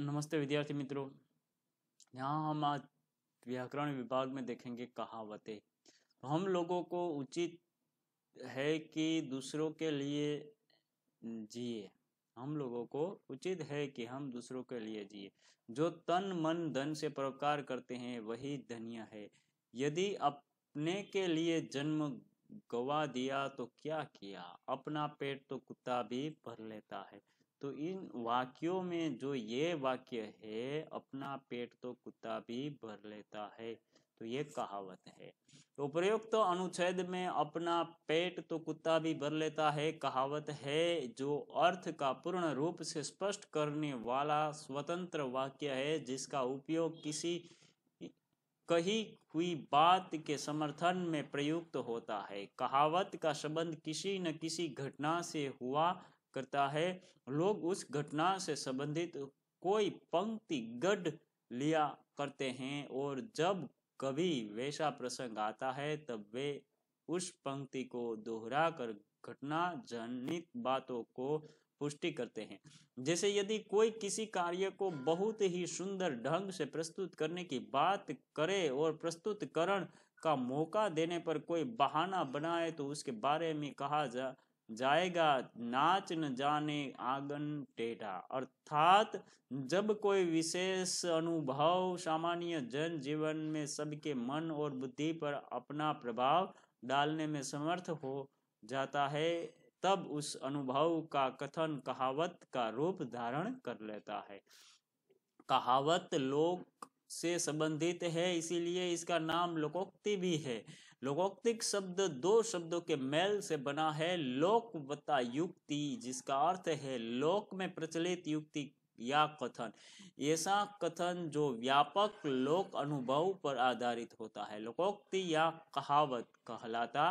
नमस्ते विद्यार्थी मित्रों यहाँ हम आज व्याकरण विभाग में देखेंगे कहावतें तो हम लोगों को उचित है कि दूसरों के लिए जिए हम लोगों को उचित है कि हम दूसरों के लिए जिए जो तन मन धन से परोपकार करते हैं वही धन्य है यदि अपने के लिए जन्म गवा दिया तो क्या किया अपना पेट तो कुत्ता भी भर लेता है तो इन वाक्यों में जो ये वाक्य है अपना पेट तो कुत्ता भी भर लेता है तो ये कहावत है तो प्रयुक्त तो अनुच्छेद में अपना पेट तो कुत्ता भी भर लेता है कहावत है जो अर्थ का पूर्ण रूप से स्पष्ट करने वाला स्वतंत्र वाक्य है जिसका उपयोग किसी कही हुई बात के समर्थन में प्रयुक्त तो होता है कहावत का संबंध किसी न किसी घटना से हुआ करता है लोग उस घटना से संबंधित कोई पंक्ति गढ़ लिया करते हैं और जब कभी वैसा प्रसंग आता है तब वे उस पंक्ति को दोहरा कर घटना जनित बातों को पुष्टि करते हैं जैसे यदि कोई किसी कार्य को बहुत ही सुंदर ढंग से प्रस्तुत करने की बात करे और प्रस्तुत करण का मौका देने पर कोई बहाना बनाए तो उसके बारे में कहा जा जाएगा नाच न जाने आंगन टेटा अर्थात जब कोई विशेष अनुभव सामान्य जन जीवन में सबके मन और बुद्धि पर अपना प्रभाव डालने में समर्थ हो जाता है तब उस अनुभव का कथन कहावत का रूप धारण कर लेता है कहावत लोक से संबंधित है इसीलिए इसका नाम लोकोक्ति भी है लोकोक्तिक शब्द दो शब्दों के मेल से बना है लोकवता युक्ति जिसका अर्थ है लोक में प्रचलित युक्ति या कथन ऐसा कथन जो व्यापक लोक अनुभव पर आधारित होता है लोकोक्ति या कहावत कहलाता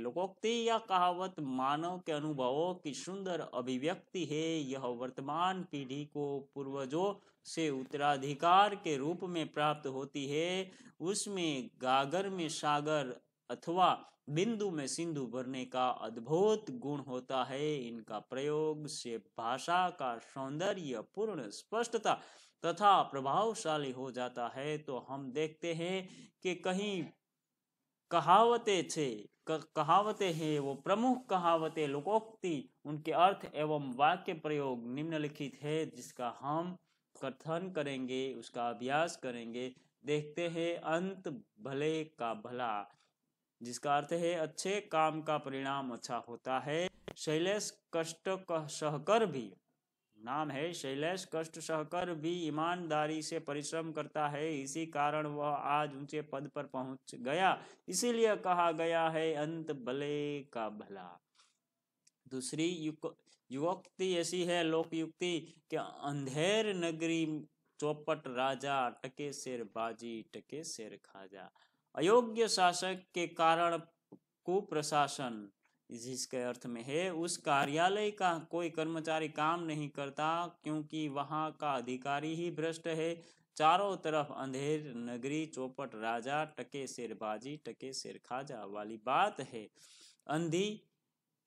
लोकोक्ति या कहावत मानव के अनुभवों की सुंदर अभिव्यक्ति है यह वर्तमान पीढ़ी को पूर्वजों से उत्तराधिकार के रूप में प्राप्त होती है उसमें गागर में सागर अथवा बिंदु में सिंधु भरने का अद्भुत गुण होता है इनका प्रयोग से भाषा का सौंदर्य पूर्ण स्पष्टता तथा प्रभावशाली हो जाता है तो हम देखते हैं कि कहीं कहावते छे कहावतें हैं वो प्रमुख कहावते लोकोक्ति उनके अर्थ एवं वाक्य प्रयोग निम्नलिखित है जिसका हम कथन करेंगे उसका अभ्यास करेंगे देखते हैं अंत भले का भला जिसका अर्थ है अच्छे काम का परिणाम अच्छा होता है शैलेश कष्ट का सहकर भी नाम है शैलेश कष्ट सहकर भी ईमानदारी से परिश्रम करता है इसी कारण वह आज ऊंचे पद पर पहुंच गया इसीलिए कहा गया है अंत भले का भला दूसरी युवक्ति ऐसी है लोक युक्ति के अंधेर नगरी चौपट राजा टके शेर बाजी टके शेर खाजा अयोग्य शासक के कारण कुप्रशासन जिसके अर्थ में है उस कार्यालय का कोई कर्मचारी काम नहीं करता क्योंकि वहां का अधिकारी ही भ्रष्ट है चारों तरफ अंधेर नगरी चौपट राजा टके शेरबाजी टके शेर खाजा वाली बात है अंधी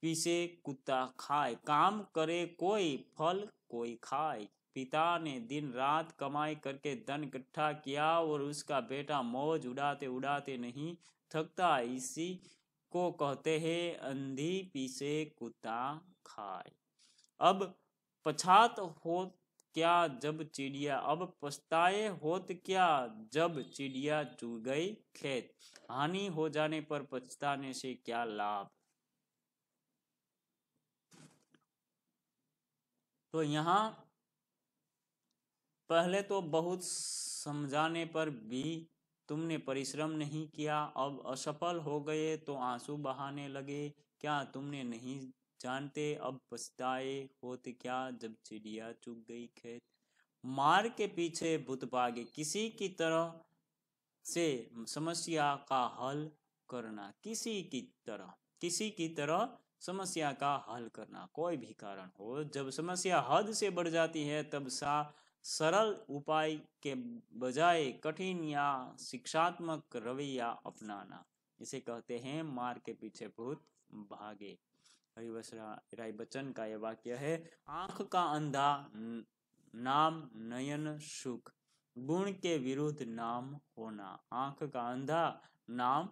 पीसे कुत्ता खाए काम करे कोई फल कोई खाए पिता ने दिन रात कमाई करके धन इकट्ठा किया और उसका बेटा मौज उड़ाते उड़ाते नहीं थकता इसी इसको कहते हैं अंधी पीसे कुत्ता खाए अब पछात हो क्या जब चिड़िया अब पछताए होत क्या जब चिड़िया चुग गई खेत हानि हो जाने पर पछताने से क्या लाभ तो यहाँ पहले तो बहुत समझाने पर भी तुमने परिश्रम नहीं किया अब असफल हो गए तो आंसू बहाने लगे क्या तुमने नहीं जानते अब पछताए होते क्या जब चिड़िया चुग गई खेत मार के पीछे भूत भागे किसी की तरह से समस्या का हल करना किसी की तरह किसी की तरह समस्या का हल करना कोई भी कारण हो जब समस्या हद से बढ़ जाती है तब सा सरल उपाय के बजाय कठिन या शिक्षात्मक रवैया अपनाना इसे कहते हैं मार के पीछे भूत भागे हरिवश राय बच्चन का यह वाक्य है आंख का अंधा नाम नयन सुख गुण के विरुद्ध नाम होना आंख का अंधा नाम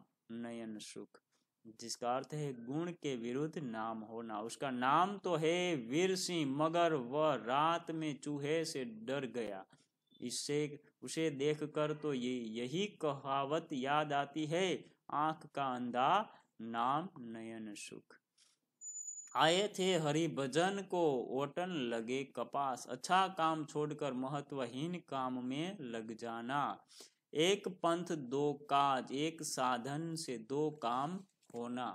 नयन सुख जिसका अर्थ है गुण के विरुद्ध नाम होना उसका नाम तो है वीर सिंह मगर वह रात में चूहे से डर गया इससे उसे देखकर तो ये यही कहावत याद आती है आंख का अंधा नाम नयन सुख आए थे हरि भजन को ओटन लगे कपास अच्छा काम छोड़कर महत्वहीन काम में लग जाना एक पंथ दो काज एक साधन से दो काम होना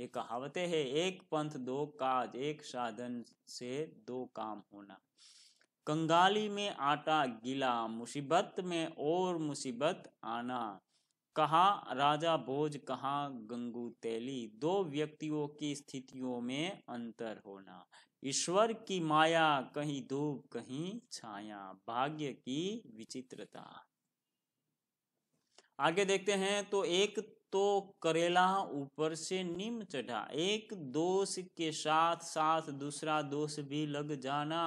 ये कहावतें है एक पंथ दो काज एक साधन से दो काम होना कंगाली में आटा गिला मुसीबत में और मुसीबत आना कहा राजा भोज कहा गंगू तेली दो व्यक्तियों की स्थितियों में अंतर होना ईश्वर की माया कहीं धूप कहीं छाया भाग्य की विचित्रता आगे देखते हैं तो एक तो करेला ऊपर से नीम चढ़ा एक दोष के साथ साथ दूसरा दोष भी लग जाना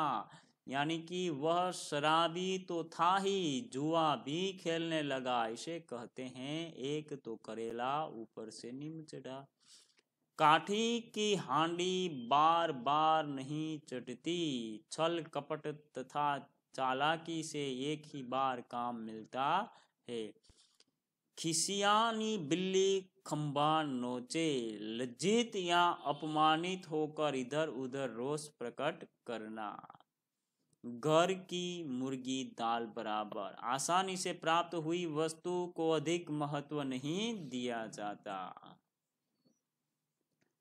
यानी कि वह शराबी तो था ही जुआ भी खेलने लगा इसे कहते हैं एक तो करेला ऊपर से नीम चढ़ा काठी की हांडी बार बार नहीं चटती छल कपट तथा चालाकी से एक ही बार काम मिलता है खिसियानी बिल्ली खम्बा नोचे लज्जित या अपमानित होकर इधर उधर रोष प्रकट करना घर की मुर्गी दाल बराबर आसानी से प्राप्त हुई वस्तु को अधिक महत्व नहीं दिया जाता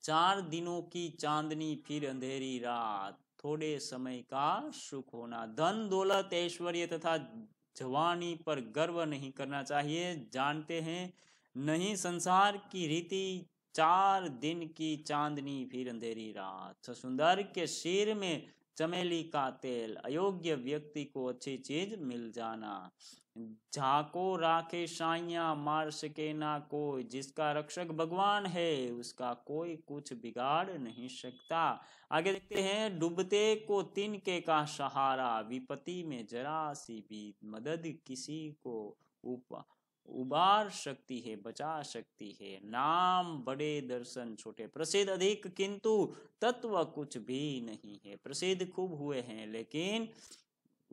चार दिनों की चांदनी फिर अंधेरी रात थोड़े समय का सुख होना धन दौलत ऐश्वर्य तथा जवानी पर गर्व नहीं करना चाहिए जानते हैं नहीं संसार की रीति चार दिन की चांदनी फिर अंधेरी रात सुंदर के शेर में चमेली का तेल अयोग्य व्यक्ति को अच्छी चीज मिल जाना झाको राखे साइया मार सके ना कोई जिसका रक्षक भगवान है उसका कोई कुछ बिगाड़ नहीं सकता आगे देखते हैं डूबते को तिनके का सहारा विपत्ति में जरा सी भी मदद किसी को उप उबार शक्ति है बचा शक्ति है नाम बड़े दर्शन छोटे प्रसिद्ध अधिक किंतु तत्व कुछ भी नहीं है प्रसिद्ध खूब हुए हैं लेकिन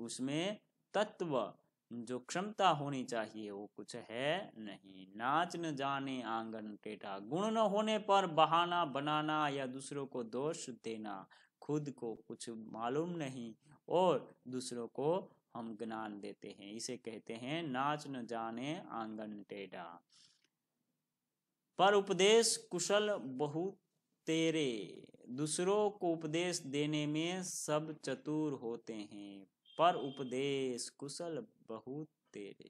उसमें तत्व जो क्षमता होनी चाहिए वो कुछ है नहीं नाच न जाने आंगन टेटा गुण न होने पर बहाना बनाना या दूसरों को दोष देना खुद को कुछ मालूम नहीं और दूसरों को हम ज्ञान देते हैं इसे कहते हैं नाच न जाने आंगन टेढ़ा पर उपदेश कुशल बहुत तेरे दूसरों को उपदेश देने में सब चतुर होते हैं पर उपदेश कुशल बहुत तेरे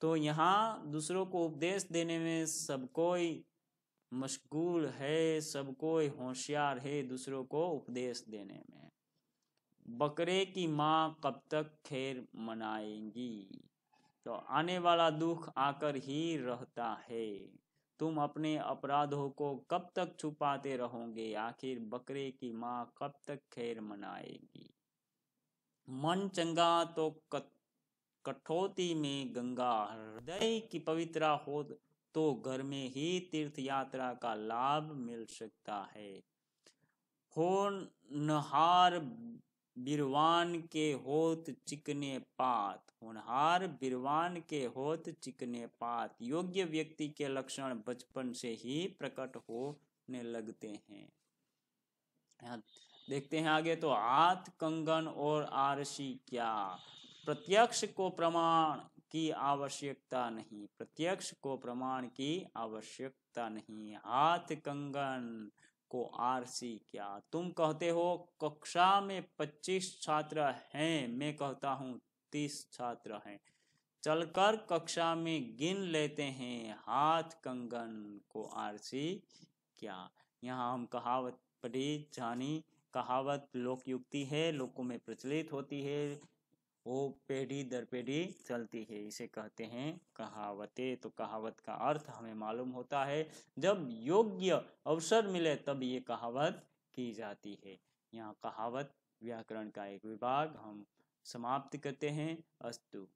तो यहाँ दूसरों को उपदेश देने में सब कोई मशगूल है सब कोई होशियार है दूसरों को उपदेश देने में बकरे की माँ कब तक खैर मनाएंगी तो आने वाला दुख आकर ही रहता है तुम अपने अपराधों को कब तक छुपाते रहोगे आखिर बकरे की माँ कब तक खैर मनाएगी मन चंगा तो कठोती में गंगा हृदय की पवित्रा हो तो घर में ही तीर्थ यात्रा का लाभ मिल सकता है हो नहार बिरवान के होत चिकने पात होनहार बिरवान के होत चिकने पात योग्य व्यक्ति के लक्षण बचपन से ही प्रकट होने लगते हैं हाँ, देखते हैं आगे तो हाथ कंगन और आरसी क्या प्रत्यक्ष को प्रमाण की आवश्यकता नहीं प्रत्यक्ष को प्रमाण की आवश्यकता नहीं हाथ कंगन को आरसी क्या तुम कहते हो कक्षा में पच्चीस छात्र हैं मैं कहता हूँ तीस छात्र हैं चलकर कक्षा में गिन लेते हैं हाथ कंगन को आरसी क्या यहाँ हम कहावत पढ़ी जानी कहावत लोक युक्ति है लोगों में प्रचलित होती है वो पीढ़ी दर पीढ़ी चलती है इसे कहते हैं कहावतें तो कहावत का अर्थ हमें मालूम होता है जब योग्य अवसर मिले तब ये कहावत की जाती है यहाँ कहावत व्याकरण का एक विभाग हम समाप्त करते हैं अस्तु